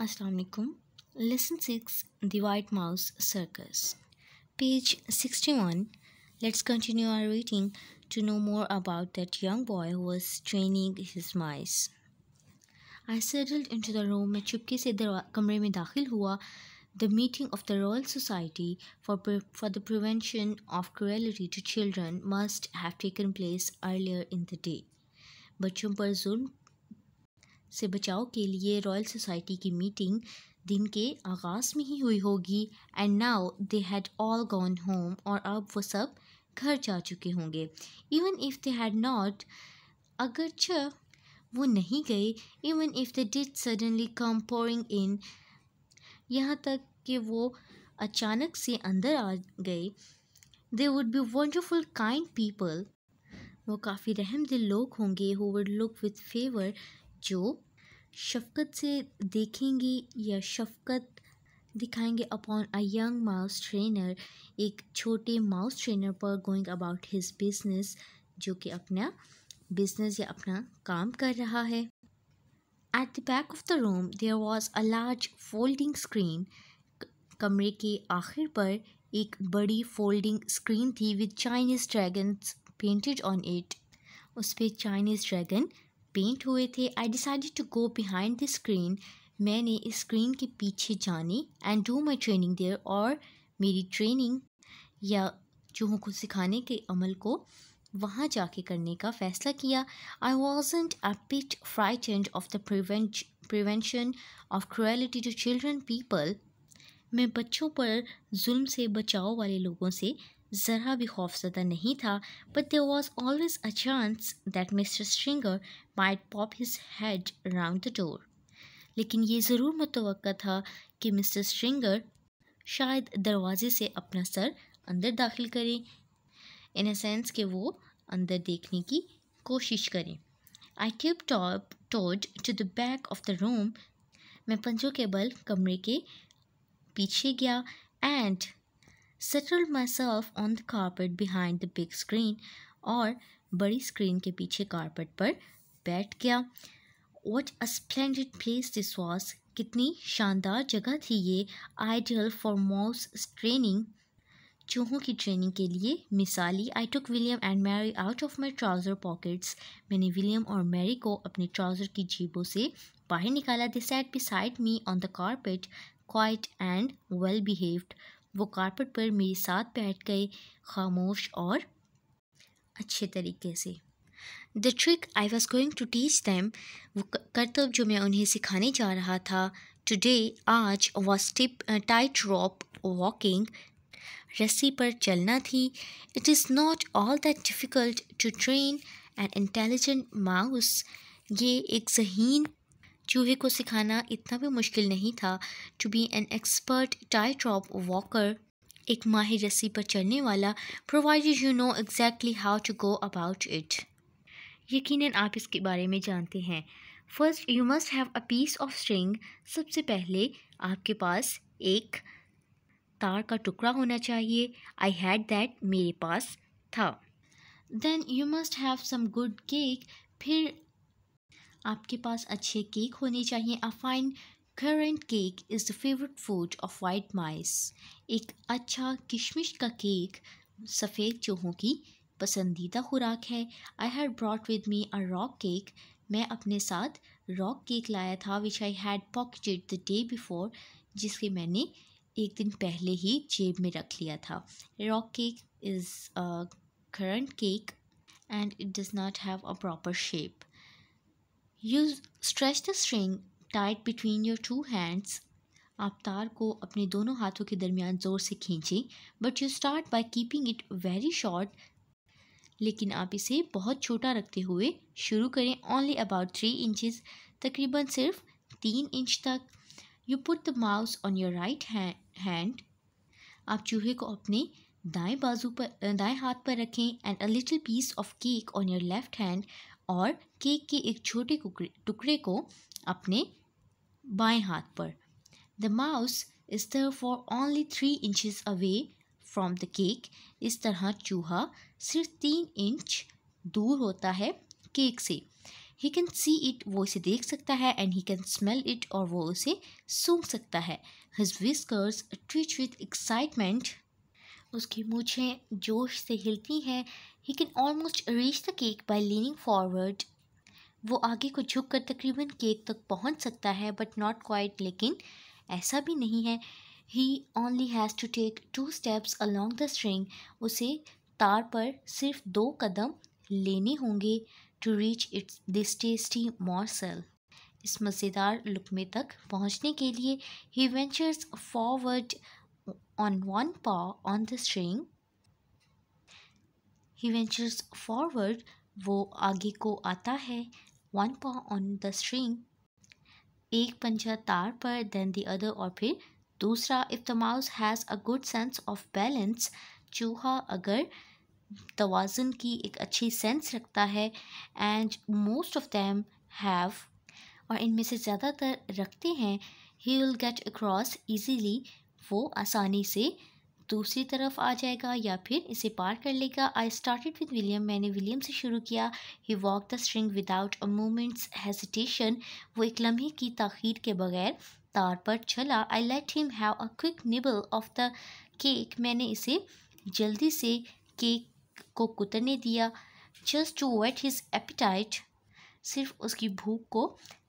Assalamualaikum. Lesson 6 The White Mouse Circus. Page 61. Let's continue our reading to know more about that young boy who was training his mice. I settled into the room. I चुपके से कमरे में the meeting of the Royal Society for, for the Prevention of Cruelty to Children must have taken place earlier in the day. But पर जुल्म से बचाव के लिए रॉयल सोसाइटी की मीटिंग दिन के आगाज़ में ही हुई होगी and now they had all gone home और अब वो सब घर जा चुके होंगे even if they had not छ वो नहीं गए even if they did suddenly come pouring in यहाँ तक कि वो अचानक से अंदर आ गए they would be wonderful kind people वो काफ़ी रहम दिल लोग होंगे who would look with favour जो शफकत से देखेंगे या शफकत दिखाएंगे upon a young mouse trainer एक छोटे माउस ट्रेनर पर गोइंग अबाउट हिज बिजनेस जो कि अपना बिजनेस या अपना काम कर रहा है at the back of the room there was a large folding screen कमरे के आखिर पर एक बड़ी फोल्डिंग स्क्रीन थी with Chinese dragon painted on it उस पर चाइनीज़ ड्रैगन पेंट हुए थे I decided to go behind the screen मैंने स्क्रीन के पीछे जाने and do my training there और मेरी ट्रेनिंग या जो को सिखाने के अमल को वहाँ जाके करने का फ़ैसला किया I wasn't a bit frightened of the prevention of cruelty to children people मैं बच्चों पर जुल्म से बचाव वाले लोगों से ज़रा भी खौफजदा नहीं था but there was always a chance that mister Stringer might pop his head round the door लेकिन ये ज़रूर मुतव था कि मिस्टर स्ट्रिंगर शायद दरवाजे से अपना सर अंदर दाखिल करें इन अ सेंस कि वो अंदर देखने की कोशिश करें I tip top toed to the back of the room मैं पंजों के बल कमरे के पीछे गया and myself on the carpet behind the big screen और बड़ी स्क्रीन के पीछे कारपेट पर बैठ गया what a splendid place this was कितनी शानदार जगह थी ये आइडियल फॉर मॉस ट्रेनिंग चूहों की ट्रेनिंग के लिए मिसाली I took William and Mary out of my trouser pockets मैंने विलियम और मैरी को अपने ट्राउज़र की जीबों से बाहर निकाला they be beside me on the carpet quiet and well behaved वो कारपेट पर मेरे साथ बैठ गए खामोश और अच्छे तरीके से the trick I was going to teach them वो करतब जो मैं उन्हें सिखाने जा रहा था टुडे आज was tip tightrope walking रस्सी पर चलना थी it is not all that difficult to train an intelligent mouse ये एक जहीन चूहे को सिखाना इतना भी मुश्किल नहीं था to be an expert tightrope walker एक माहिर रस्सी पर चढ़ने वाला provide you know exactly how to go about it यकीनन आप इसके बारे में जानते हैं first you must have a piece of string सबसे पहले आपके पास एक तार का टुकड़ा होना चाहिए आई हैड दैट मेरे पास था then you must have some good cake फिर आपके पास अच्छे केक होने चाहिए a fine currant cake is the favourite food of white mice एक अच्छा किशमिश का केक सफ़ेद चूहों की पसंदीदा खुराक है I had brought with me a rock cake मैं अपने साथ रॉक केक लाया था which I had pocketed the day before जिसके मैंने एक दिन पहले ही जेब में रख लिया था rock cake is currant cake and it does not have a proper shape you stretch the string tight between your two hands आप तार को अपने दोनों हाथों के दरमियान ज़ोर से खींचें but you start by keeping it very short लेकिन आप इसे बहुत छोटा रखते हुए शुरू करें ओनली अबाउट थ्री इंचज़ तकरीबन सिर्फ तीन इंच तक you put the mouse on your right hand आप चूहे को अपने दाएं बाजू पर दाएं हाथ पर रखें and a little piece of cake on your left hand और केक के एक छोटे टुकड़े को अपने बाएं हाथ पर द माउस इज तरह for only three inches away from the cake इस तरह चूहा सिर्फ तीन इंच दूर होता है केक से ही कैन सी इट वो इसे देख सकता है and he can smell it और वो उसे सूंघ सकता है his whiskers twitch with excitement उसकी मूछें जोश से हिलती हैं he can almost reach the cake by leaning forward वो आगे को झुक कर तकरीबन केक तक पहुँच सकता है बट नॉट क्वाइट लेकिन ऐसा भी नहीं है he only has to take two steps along the string उसे तार पर सिर्फ दो कदम लेने होंगे to reach its this tasty morsel इस मज़ेदार लुकमे तक पहुँचने के लिए he ventures forward on one paw on the string he ventures forward वो आगे को आता है वन पॉ ऑन द स्ट्रिंग एक पंजा तार पर देन द अदर और फिर दूसरा if the mouse has a good sense of balance चूहा अगर तोज़न की एक अच्छी सेंस रखता है and most of them have और इनमें से ज़्यादातर रखते हैं he will get across easily वो आसानी से दूसरी तरफ आ जाएगा या फिर इसे पार कर लेगा आई स्टार्टेड विद विलियम मैंने विलियम से शुरू किया he walk the string without a moment's hesitation वो एक लम्हे की तखीर के बगैर तार पर चला I let him have a quick nibble of the cake मैंने इसे जल्दी से केक को कुतरने दिया just to whet his appetite सिर्फ उसकी भूख को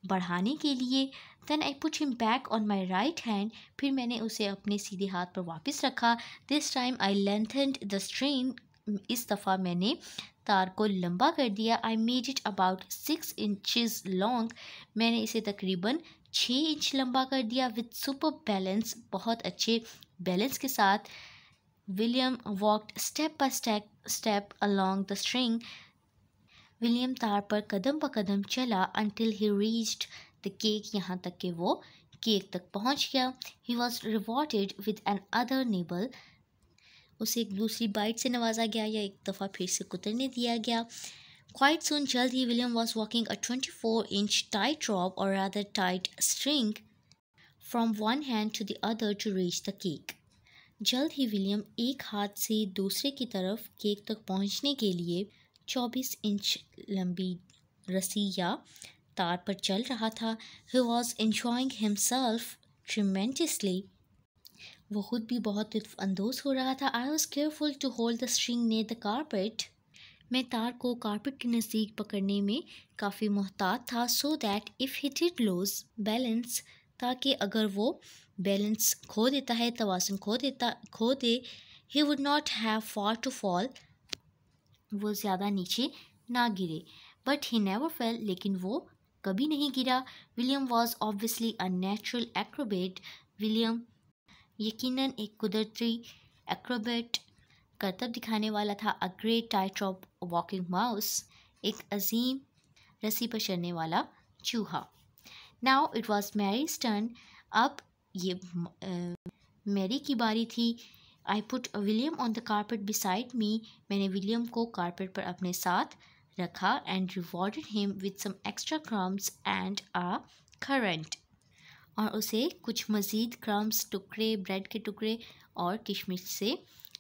बढ़ाने के लिए then I put him back on my right hand फिर मैंने उसे अपने सीधे हाथ पर वापस रखा this time I lengthen the string इस दफ़ा मैंने तार को लंबा कर दिया I made it about six inches long मैंने इसे तकरीबन छः इंच लंबा कर दिया विद सुपर बैलेंस बहुत अच्छे बैलेंस के साथ William walked step by step step along the string William तार पर कदम ब कदम चला until he reached the cake यहाँ तक कि वो केक तक पहुँच गया he was rewarded with another nibble उसे एक दूसरी बाइट से नवाजा गया या एक दफ़ा फिर से कुतरने दिया गया क्वाइट सुन जल्द ही William was walking a twenty four inch tightrope or rather tight string from one hand to the other to reach the cake जल्द ही विलियम एक हाथ से दूसरे की तरफ केक तक पहुंचने के लिए चौबीस इंच लंबी रस्सी या तार पर चल रहा था he was enjoying himself tremendously वो खुद भी बहुत लुत्फानंदोज़ हो रहा था I was careful to hold the string near the carpet मैं तार को कारपेट के नज़दीक पकड़ने में काफ़ी मोहतात था so that if hit it lose balance ताकि अगर वो बैलेंस खो देता है तवासन खो देता खो दे he would not have far to fall वो ज़्यादा नीचे ना गिरे बट ही नेवर फेल लेकिन वो कभी नहीं गिरा William was obviously a natural acrobat William यकीनन एक कुदरती एक्रोबेट करतब दिखाने वाला था a great tightrope walking mouse एक अजीम रस्सी पर चलने वाला चूहा now it was Mary's turn अब ये मैरी की बारी थी I put William on the carpet beside me मैंने विलियम को कारपेट पर अपने साथ रखा and rewarded him with some extra crumbs and a currant और उसे कुछ मज़ीद क्रम्स टुकड़े ब्रेड के टुकड़े और किशमिश से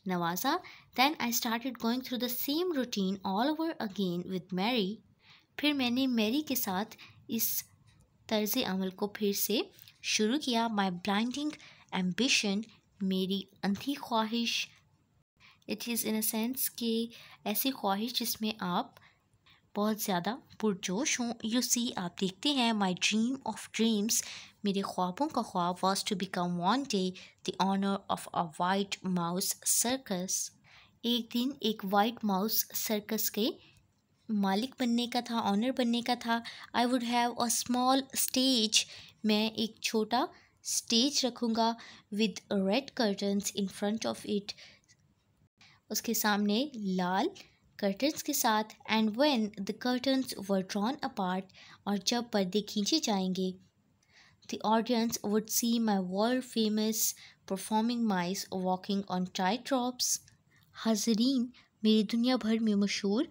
नवाजा then I start going through the same routine all over again with Mary फिर मैंने मैरी के साथ इस तर्ज अमल को फिर से शुरू किया माई ब्लाइंडिंग एम्बिशन मेरी अंधी ख्वाहिश it is in a sense कि ऐसी ख्वाहिश जिसमें आप बहुत ज़्यादा पुरजोश हों यू सी आप देखते हैं माई ड्रीम ऑफ ड्रीम्स मेरे ख्वाबों का ख्वाब was to become one day the owner of a white mouse circus एक दिन एक वाइट माउस सर्कस के मालिक बनने का था ऑनर बनने का था I would have a small stage मैं एक छोटा स्टेज रखूँगा with red curtains in front of it उसके सामने लाल कर्टन्स के साथ and when the curtains were drawn apart और जब पर्दे खींचे जाएंगे the audience would see my world famous performing mice walking on tightropes हाजरीन मेरी दुनिया भर में मशहूर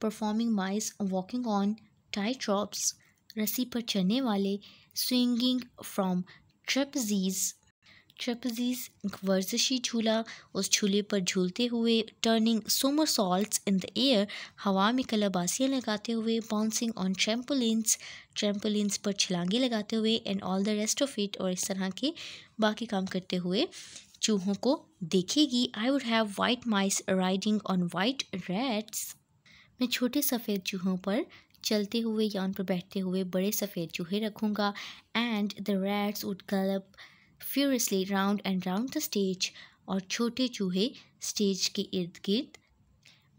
performing mice walking on tightropes रस्सी पर चलने वाले स्विंगिंग फ्रॉम ट्रेपजीज एक वर्जिशी झूला उस झूले पर झूलते हुए turning somersaults in the air हवा में कलाबासियाँ लगाते हुए बाउंसिंग ऑन ट्रैम्पोलिन्स ट्रैम्पोलिन्स पर छलांगे लगाते हुए and all the rest of it और इस तरह के बाकी काम करते हुए चूहों को देखेगी I would have white mice riding on white rats मैं छोटे सफ़ेद चूहों पर चलते हुए या उन पर बैठते हुए बड़े सफ़ेद चूहे रखूँगा and the rats would gallop furiously round and round the stage और छोटे चूहे स्टेज के इर्द गिर्द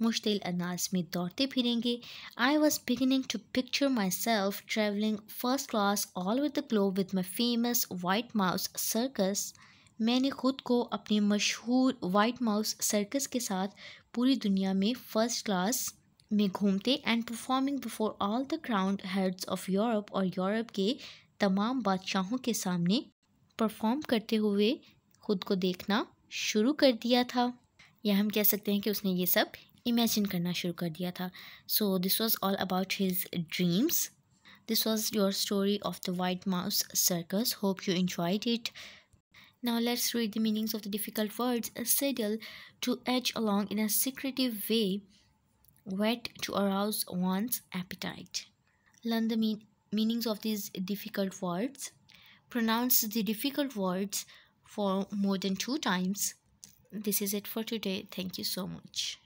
मुश्तिल अंदाज में दौड़ते फिरेंगे I was beginning to picture myself travelling first class all with the globe with my famous white mouse circus मैंने खुद को अपने मशहूर वाइट माउस सर्कस के साथ पूरी दुनिया में फ़र्स्ट क्लास में घूमते and performing before all the crowned heads of Europe और यूरोप के तमाम बादशाहों के सामने परफॉर्म करते हुए खुद को देखना शुरू कर दिया था या हम कह सकते हैं कि उसने ये सब इमेजिन करना शुरू कर दिया था so this was all about his dreams this was your story of the white mouse circus hope you enjoyed it Now let's read the meanings of the difficult words a saddle to edge along in a secretive way wet to arouse one's appetite. Learn the mean meanings of these difficult words. Pronounce the difficult words for more than two times. This is it for today. Thank you so much.